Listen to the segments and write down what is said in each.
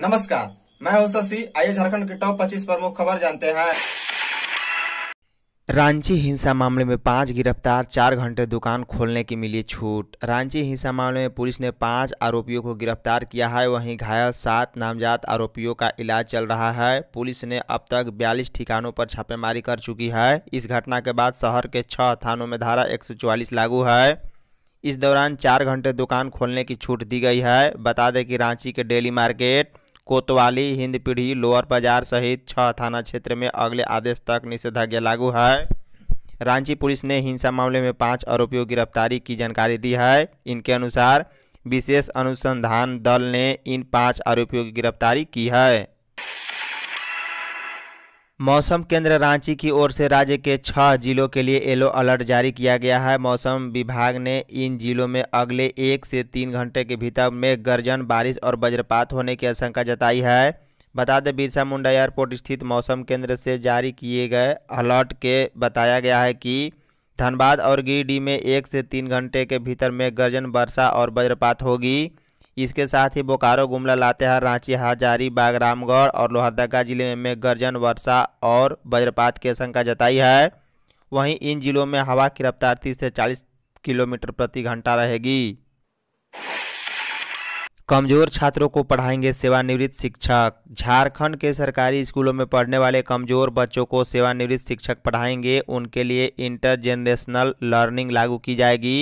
नमस्कार मैं हूं शशि आइए झारखंड के टॉप 25 प्रमुख खबर जानते हैं रांची हिंसा मामले में पांच गिरफ्तार चार घंटे दुकान खोलने की मिली छूट रांची हिंसा मामले में पुलिस ने पांच आरोपियों को गिरफ्तार किया है वहीं घायल सात नामजात आरोपियों का इलाज चल रहा है पुलिस ने अब तक बयालीस ठिकानों पर छापेमारी कर चुकी है इस घटना के बाद शहर के छह थानों में धारा एक लागू है इस दौरान चार घंटे दुकान खोलने की छूट दी गई है बता दें कि रांची के डेली मार्केट कोतवाली हिंदपीढ़ी लोअर बाजार सहित छह थाना क्षेत्र में अगले आदेश तक निषेधाज्ञा लागू है रांची पुलिस ने हिंसा मामले में पांच आरोपियों की गिरफ्तारी की जानकारी दी है इनके अनुसार विशेष अनुसंधान दल ने इन पांच आरोपियों की गिरफ्तारी की है मौसम केंद्र रांची की ओर से राज्य के छः जिलों के लिए येलो अलर्ट जारी किया गया है मौसम विभाग ने इन जिलों में अगले एक से तीन घंटे के भीतर में गर्जन बारिश और वज्रपात होने की आशंका जताई है बता दें बिरसा मुंडा एयरपोर्ट स्थित मौसम केंद्र से जारी किए गए अलर्ट के बताया गया है कि धनबाद और गिरडीह में एक से तीन घंटे के भीतर में गर्जन वर्षा और वज्रपात होगी इसके साथ ही बोकारो गुमला लातेहार रांची हजारी बागरामगढ़ और लोहरदगा जिले में गर्जन वर्षा और वज्रपात की आशंका जताई है वहीं इन जिलों में हवा की रफ्तार तीस से चालीस किलोमीटर प्रति घंटा रहेगी कमजोर छात्रों को पढ़ाएंगे सेवानिवृत्त शिक्षक झारखंड के सरकारी स्कूलों में पढ़ने वाले कमजोर बच्चों को सेवानिवृत्त शिक्षक पढ़ाएंगे उनके लिए इंटर जेनरेशनल लर्निंग लागू की जाएगी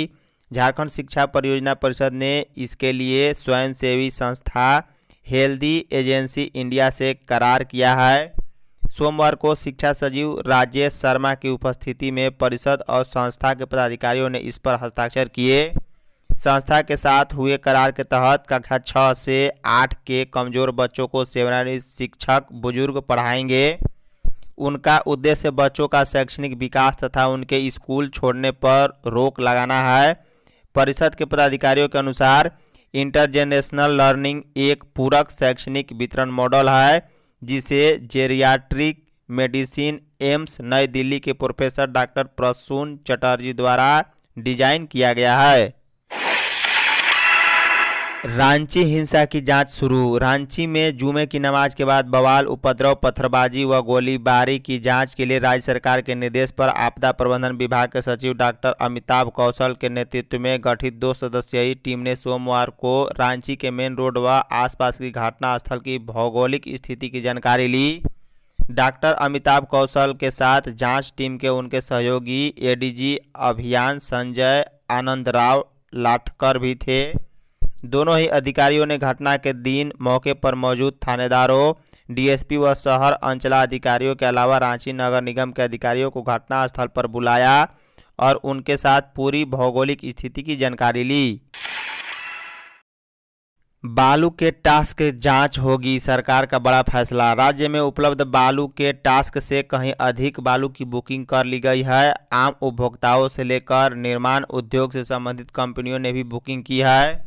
झारखंड शिक्षा परियोजना परिषद ने इसके लिए स्वयंसेवी संस्था हेल्दी एजेंसी इंडिया से करार किया है सोमवार को शिक्षा सचिव राजेश शर्मा की उपस्थिति में परिषद और संस्था के पदाधिकारियों ने इस पर हस्ताक्षर किए संस्था के साथ हुए करार के तहत कक्षा छः से आठ के कमज़ोर बच्चों को सेवानिवृत्त शिक्षक बुजुर्ग पढ़ाएंगे उनका उद्देश्य बच्चों का शैक्षणिक विकास तथा उनके स्कूल छोड़ने पर रोक लगाना है परिषद के पदाधिकारियों के अनुसार इंटरजेनेशनल लर्निंग एक पूरक शैक्षणिक वितरण मॉडल है जिसे जेरियाट्रिक मेडिसिन एम्स नई दिल्ली के प्रोफेसर डॉक्टर प्रसून चटर्जी द्वारा डिजाइन किया गया है रांची हिंसा की जांच शुरू रांची में जुमे की नमाज के बाद बवाल उपद्रव पत्थरबाजी व गोलीबारी की जांच के लिए राज्य सरकार के निर्देश पर आपदा प्रबंधन विभाग के सचिव डॉक्टर अमिताभ कौशल के नेतृत्व में गठित दो सदस्यीय टीम ने सोमवार को रांची के मेन रोड व आसपास की घटना स्थल की भौगोलिक स्थिति की जानकारी ली डॉक्टर अमिताभ कौशल के साथ जाँच टीम के उनके सहयोगी ए अभियान संजय आनंद राव लाठकर भी थे दोनों ही अधिकारियों ने घटना के दिन मौके पर मौजूद थानेदारों डीएसपी व शहर अंचलाधिकारियों के अलावा रांची नगर निगम के अधिकारियों को घटनास्थल पर बुलाया और उनके साथ पूरी भौगोलिक स्थिति की जानकारी ली बालू के टास्क जांच होगी सरकार का बड़ा फैसला राज्य में उपलब्ध बालू के टास्क से कहीं अधिक बालू की बुकिंग कर ली गई है आम उपभोक्ताओं से लेकर निर्माण उद्योग से संबंधित कंपनियों ने भी बुकिंग की है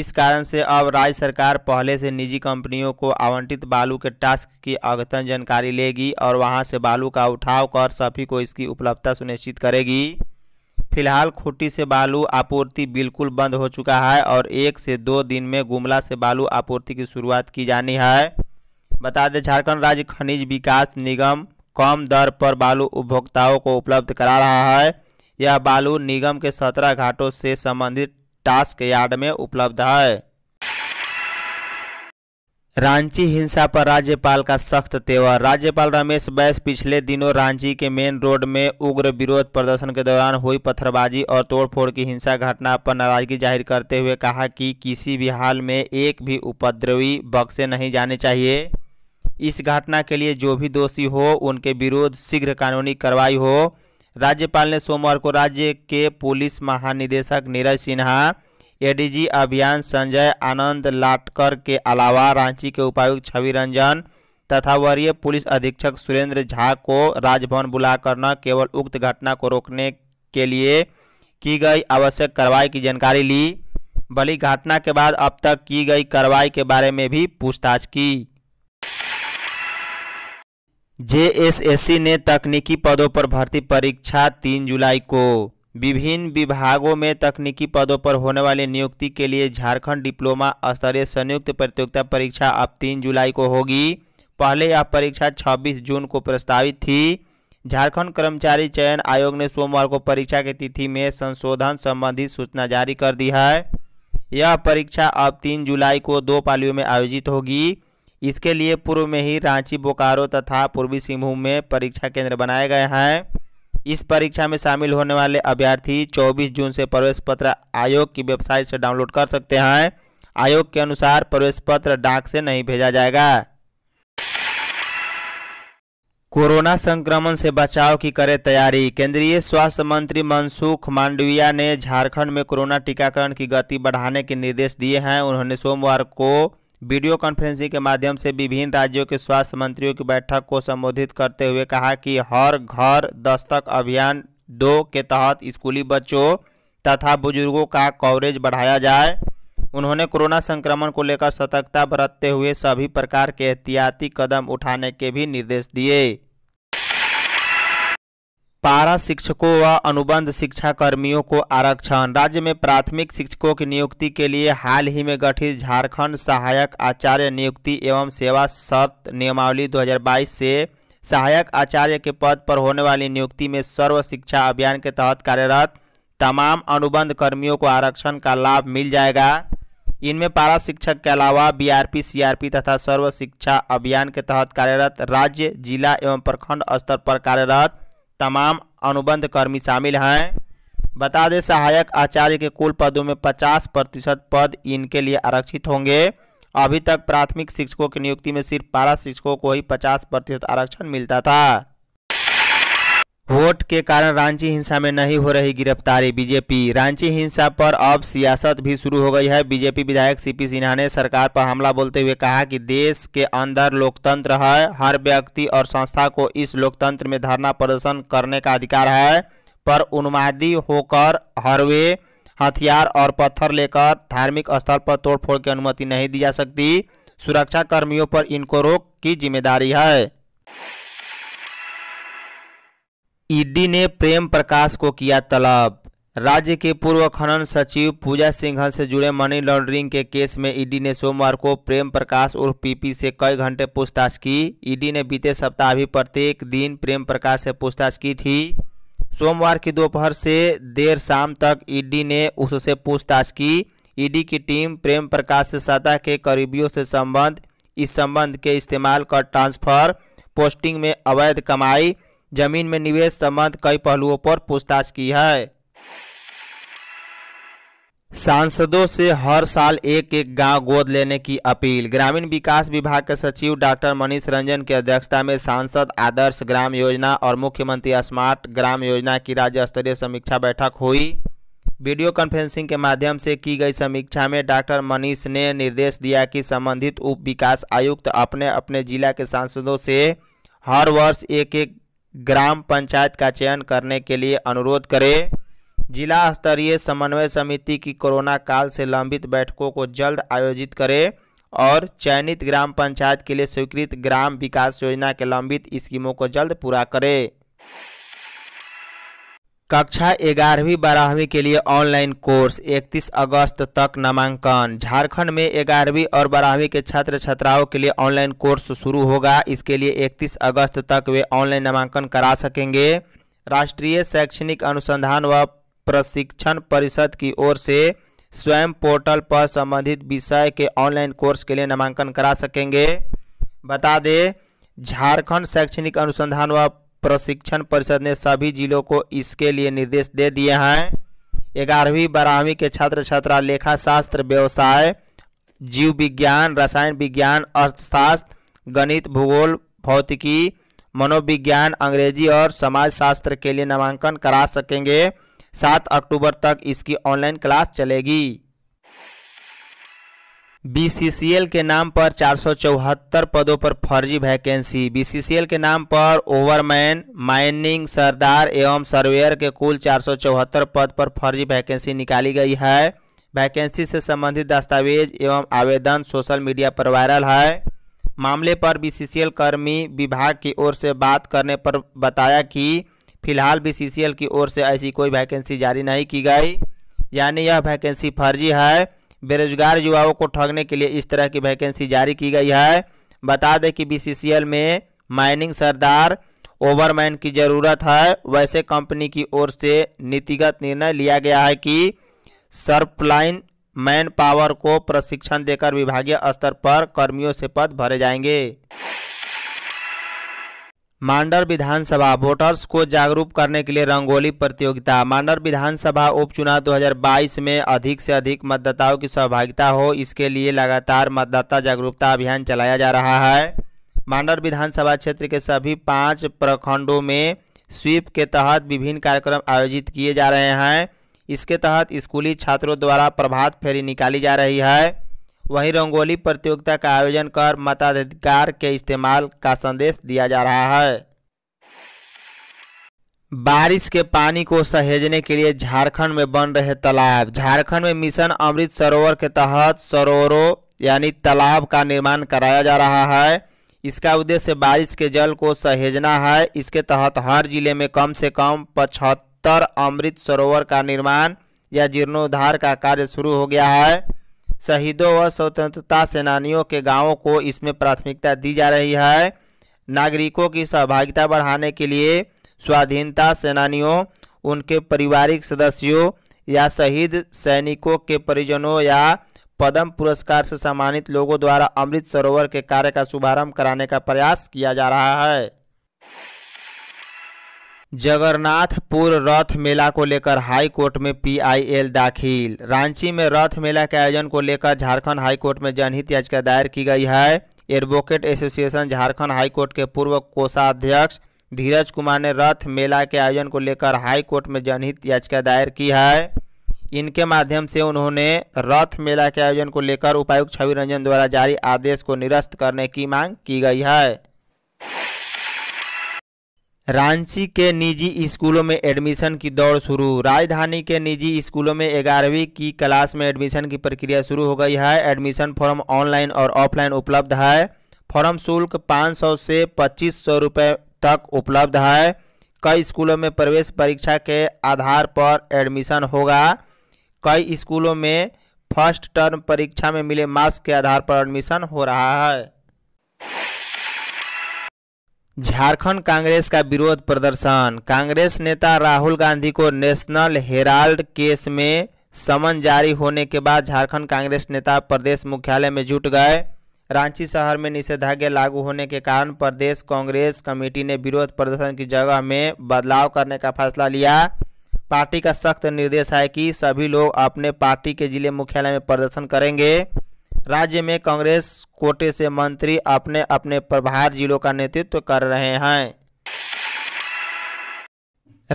इस कारण से अब राज्य सरकार पहले से निजी कंपनियों को आवंटित बालू के टास्क की अद्यतन जानकारी लेगी और वहां से बालू का उठाव कर सभी को इसकी उपलब्धता सुनिश्चित करेगी फिलहाल खुट्टी से बालू आपूर्ति बिल्कुल बंद हो चुका है और एक से दो दिन में गुमला से बालू आपूर्ति की शुरुआत की जानी है बता दें झारखंड राज्य खनिज विकास निगम कम दर पर बालू उपभोक्ताओं को उपलब्ध करा रहा है यह बालू निगम के सत्रह घाटों से संबंधित टास्क यार्ड में उपलब्ध है रांची हिंसा पर राज्यपाल का सख्त तेवर राज्यपाल रमेश बैस पिछले दिनों रांची के मेन रोड में उग्र विरोध प्रदर्शन के दौरान हुई पत्थरबाजी और तोड़फोड़ की हिंसा घटना पर नाराजगी जाहिर करते हुए कहा कि किसी भी हाल में एक भी उपद्रवी बक्से नहीं जाने चाहिए इस घटना के लिए जो भी दोषी हो उनके विरोध शीघ्र कानूनी कार्रवाई हो राज्यपाल ने सोमवार को राज्य के पुलिस महानिदेशक नीरज सिन्हा एडीजी अभियान संजय आनंद लाटकर के अलावा रांची के उपायुक्त छवि रंजन तथा वरीय पुलिस अधीक्षक सुरेंद्र झा को राजभवन बुलाकर न केवल उक्त घटना को रोकने के लिए की गई आवश्यक कार्रवाई की जानकारी ली बलि घटना के बाद अब तक की गई कार्रवाई के बारे में भी पूछताछ की जेएसएससी ने तकनीकी पदों पर भर्ती परीक्षा तीन जुलाई को विभिन्न विभागों में तकनीकी पदों पर होने वाली नियुक्ति के लिए झारखंड डिप्लोमा स्तरीय संयुक्त प्रतियोगिता परीक्षा अब तीन जुलाई को होगी पहले यह परीक्षा 26 जून को प्रस्तावित थी झारखंड कर्मचारी चयन आयोग ने सोमवार को परीक्षा की तिथि में संशोधन संबंधी सूचना जारी कर दी है यह परीक्षा अब तीन जुलाई को दो पालियों में आयोजित होगी इसके लिए पूर्व में ही रांची बोकारो तथा पूर्वी सिंहभूम में परीक्षा केंद्र बनाए गए हैं इस परीक्षा में शामिल होने वाले अभ्यर्थी 24 जून से प्रवेश पत्र आयोग की वेबसाइट से डाउनलोड कर सकते हैं आयोग के अनुसार प्रवेश पत्र डाक से नहीं भेजा जाएगा कोरोना संक्रमण से बचाव की करें तैयारी केंद्रीय स्वास्थ्य मंत्री मनसुख मांडविया ने झारखंड में कोरोना टीकाकरण की गति बढ़ाने के निर्देश दिए हैं उन्होंने सोमवार को वीडियो कॉन्फ्रेंसिंग के माध्यम से विभिन्न राज्यों के स्वास्थ्य मंत्रियों की बैठक को संबोधित करते हुए कहा कि हर घर दस्तक अभियान दो के तहत स्कूली बच्चों तथा बुजुर्गों का कवरेज बढ़ाया जाए उन्होंने कोरोना संक्रमण को लेकर सतर्कता बरतते हुए सभी प्रकार के एहतियाती कदम उठाने के भी निर्देश दिए पारा शिक्षकों व अनुबंध शिक्षा कर्मियों को आरक्षण राज्य में प्राथमिक शिक्षकों की नियुक्ति के लिए हाल ही में गठित झारखंड सहायक आचार्य नियुक्ति एवं सेवा शर्त नियमावली 2022 से सहायक आचार्य के पद पर होने वाली नियुक्ति में सर्व शिक्षा अभियान के तहत कार्यरत तमाम अनुबंध कर्मियों को आरक्षण का लाभ मिल जाएगा इनमें पारा शिक्षक के अलावा बीआरपी सीआरपी तथा सर्व शिक्षा अभियान के तहत कार्यरत राज्य जिला एवं प्रखंड स्तर पर कार्यरत तमाम अनुबंध कर्मी शामिल हैं बता दें सहायक आचार्य के कुल पदों में 50 प्रतिशत पद इनके लिए आरक्षित होंगे अभी तक प्राथमिक शिक्षकों की नियुक्ति में सिर्फ पारा शिक्षकों को ही 50 प्रतिशत आरक्षण मिलता था वोट के कारण रांची हिंसा में नहीं हो रही गिरफ्तारी बीजेपी रांची हिंसा पर अब सियासत भी शुरू हो गई है बीजेपी विधायक सीपी सिन्हा ने सरकार पर हमला बोलते हुए कहा कि देश के अंदर लोकतंत्र है हर व्यक्ति और संस्था को इस लोकतंत्र में धरना प्रदर्शन करने का अधिकार है पर उन्मादी होकर हरवे हथियार और पत्थर लेकर धार्मिक स्थल पर तोड़फोड़ की अनुमति नहीं दी जा सकती सुरक्षा कर्मियों पर इनको रोक की जिम्मेदारी है ईडी ने प्रेम प्रकाश को किया तलब राज्य के पूर्व खनन सचिव पूजा सिंघल से जुड़े मनी लॉन्ड्रिंग के केस में ईडी ने सोमवार को प्रेम प्रकाश उर्फ पीपी से कई घंटे पूछताछ की ईडी ने बीते सप्ताह भी प्रत्येक दिन प्रेम प्रकाश से पूछताछ की थी सोमवार की दोपहर से देर शाम तक ईडी ने उससे पूछताछ की ईडी की टीम प्रेम प्रकाश से सतह के करीबियों से संबंध इस संबंध के इस्तेमाल कर ट्रांसफर पोस्टिंग में अवैध कमाई जमीन में निवेश संबंध कई पहलुओं पर पूछताछ की है सांसदों से हर साल एक एक गांव गोद लेने की अपील ग्रामीण विकास विभाग के सचिव डॉक्टर मनीष रंजन की अध्यक्षता में सांसद आदर्श ग्राम योजना और मुख्यमंत्री स्मार्ट ग्राम योजना की राज्य स्तरीय समीक्षा बैठक हुई वीडियो कॉन्फ्रेंसिंग के माध्यम से की गई समीक्षा में डॉक्टर मनीष ने निर्देश दिया कि संबंधित उप विकास आयुक्त अपने अपने जिला के सांसदों से हर वर्ष एक एक ग्राम पंचायत का चयन करने के लिए अनुरोध करें जिला स्तरीय समन्वय समिति की कोरोना काल से लंबित बैठकों को जल्द आयोजित करें और चयनित ग्राम पंचायत के लिए स्वीकृत ग्राम विकास योजना के लंबित स्कीमों को जल्द पूरा करें कक्षा ग्यारहवीं बारहवीं के लिए ऑनलाइन कोर्स 31 अगस्त तक नामांकन झारखंड में ग्यारहवीं और बारहवीं के छात्र छात्राओं के लिए ऑनलाइन कोर्स शुरू होगा इसके लिए 31 अगस्त तक वे ऑनलाइन नामांकन करा सकेंगे राष्ट्रीय शैक्षणिक अनुसंधान व प्रशिक्षण परिषद की ओर से स्वयं पोर्टल पर संबंधित विषय के ऑनलाइन कोर्स के लिए नामांकन करा सकेंगे बता दें झारखंड शैक्षणिक अनुसंधान व प्रशिक्षण परिषद ने सभी जिलों को इसके लिए निर्देश दे दिए हैं ग्यारहवीं बारहवीं के छात्र छात्रा लेखा शास्त्र व्यवसाय जीव विज्ञान रसायन विज्ञान अर्थशास्त्र गणित भूगोल भौतिकी मनोविज्ञान अंग्रेजी और समाजशास्त्र के लिए नामांकन करा सकेंगे सात अक्टूबर तक इसकी ऑनलाइन क्लास चलेगी बीसीसीएल के नाम पर चार पदों पर फर्जी वैकेंसी बीसीसीएल के नाम पर ओवरमैन माइनिंग सरदार एवं सर्वेयर के कुल चार पद पर फर्जी वैकेंसी निकाली गई है वैकेंसी से संबंधित दस्तावेज एवं आवेदन सोशल मीडिया पर वायरल है मामले पर बीसीसीएल कर्मी विभाग की ओर से बात करने पर बताया कि फिलहाल बीसीसीएल की ओर से ऐसी कोई वैकेंसी जारी नहीं की गई यानी यह वैकेंसी फर्जी है बेरोजगार युवाओं को ठगने के लिए इस तरह की वैकेंसी जारी की गई है बता दें कि बीसीसीएल में माइनिंग सरदार ओवरमैन की ज़रूरत है वैसे कंपनी की ओर से नीतिगत निर्णय लिया गया है कि सर्पलाइन मैन पावर को प्रशिक्षण देकर विभागीय स्तर पर कर्मियों से पद भरे जाएंगे मांडर विधानसभा वोटर्स को जागरूक करने के लिए रंगोली प्रतियोगिता मांडर विधानसभा उपचुनाव 2022 में अधिक से अधिक मतदाताओं की सहभागिता हो इसके लिए लगातार मतदाता जागरूकता अभियान चलाया जा रहा है मांडर विधानसभा क्षेत्र के सभी पाँच प्रखंडों में स्वीप के तहत विभिन्न कार्यक्रम आयोजित किए जा रहे हैं इसके तहत स्कूली छात्रों द्वारा प्रभात फेरी निकाली जा रही है वहीं रंगोली प्रतियोगिता का आयोजन कर मताधिकार के इस्तेमाल का संदेश दिया जा रहा है बारिश के पानी को सहेजने के लिए झारखंड में बन रहे तालाब झारखंड में मिशन अमृत सरोवर के तहत सरोवरों यानी तालाब का निर्माण कराया जा रहा है इसका उद्देश्य बारिश के जल को सहेजना है इसके तहत हर जिले में कम से कम पचहत्तर अमृत सरोवर का निर्माण या जीर्णोद्धार का कार्य शुरू हो गया है शहीदों व स्वतंत्रता सेनानियों के गांवों को इसमें प्राथमिकता दी जा रही है नागरिकों की सहभागिता बढ़ाने के लिए स्वाधीनता सेनानियों उनके पारिवारिक सदस्यों या शहीद सैनिकों के परिजनों या पद्म पुरस्कार से सम्मानित लोगों द्वारा अमृत सरोवर के कार्य का शुभारंभ कराने का प्रयास किया जा रहा है जगन्नाथपुर रथ मेला को लेकर हाई कोर्ट में पीआईएल दाखिल रांची में रथ मेला के आयोजन को लेकर झारखंड हाई कोर्ट में जनहित याचिका दायर की गई है advocate association Jharkhand high court के पूर्व कोषाध्यक्ष धीरज कुमार ने रथ मेला के आयोजन को लेकर हाई कोर्ट में जनहित याचिका दायर की है इनके माध्यम से उन्होंने रथ मेला के आयोजन को लेकर उपायुक्त छवि रंजन द्वारा जारी आदेश को निरस्त करने की मांग की गई है रांची के निजी स्कूलों में एडमिशन की दौड़ शुरू राजधानी के निजी स्कूलों में ग्यारहवीं की क्लास में एडमिशन की प्रक्रिया शुरू हो गई है एडमिशन फॉर्म ऑनलाइन और ऑफलाइन उपलब्ध है फॉर्म शुल्क 500 से पच्चीस सौ रुपये तक उपलब्ध है कई स्कूलों में प्रवेश परीक्षा के आधार पर एडमिशन होगा कई स्कूलों में फर्स्ट टर्म परीक्षा में मिले मार्क्स के आधार पर एडमिशन हो रहा है झारखंड कांग्रेस का विरोध प्रदर्शन कांग्रेस नेता राहुल गांधी को नेशनल हेराल्ड केस में समन जारी होने के बाद झारखंड कांग्रेस नेता प्रदेश मुख्यालय में जुट गए रांची शहर में निषेधाज्ञा लागू होने के कारण प्रदेश कांग्रेस कमेटी ने विरोध प्रदर्शन की जगह में बदलाव करने का फैसला लिया पार्टी का सख्त निर्देश है कि सभी लोग अपने पार्टी के जिले मुख्यालय में प्रदर्शन करेंगे राज्य में कांग्रेस कोटे से मंत्री अपने अपने प्रभार जिलों का नेतृत्व कर रहे हैं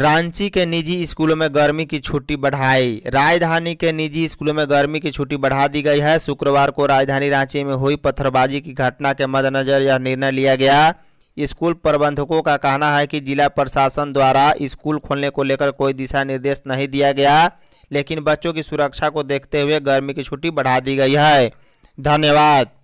रांची के निजी स्कूलों में गर्मी की छुट्टी बढ़ाई राजधानी के निजी स्कूलों में गर्मी की छुट्टी बढ़ा दी गई है शुक्रवार को राजधानी रांची में हुई पत्थरबाजी की घटना के मद्देनजर यह निर्णय लिया गया स्कूल प्रबंधकों का कहना है कि जिला प्रशासन द्वारा स्कूल खोलने को लेकर कोई दिशा निर्देश नहीं दिया गया लेकिन बच्चों की सुरक्षा को देखते हुए गर्मी की छुट्टी बढ़ा दी गई है धन्यवाद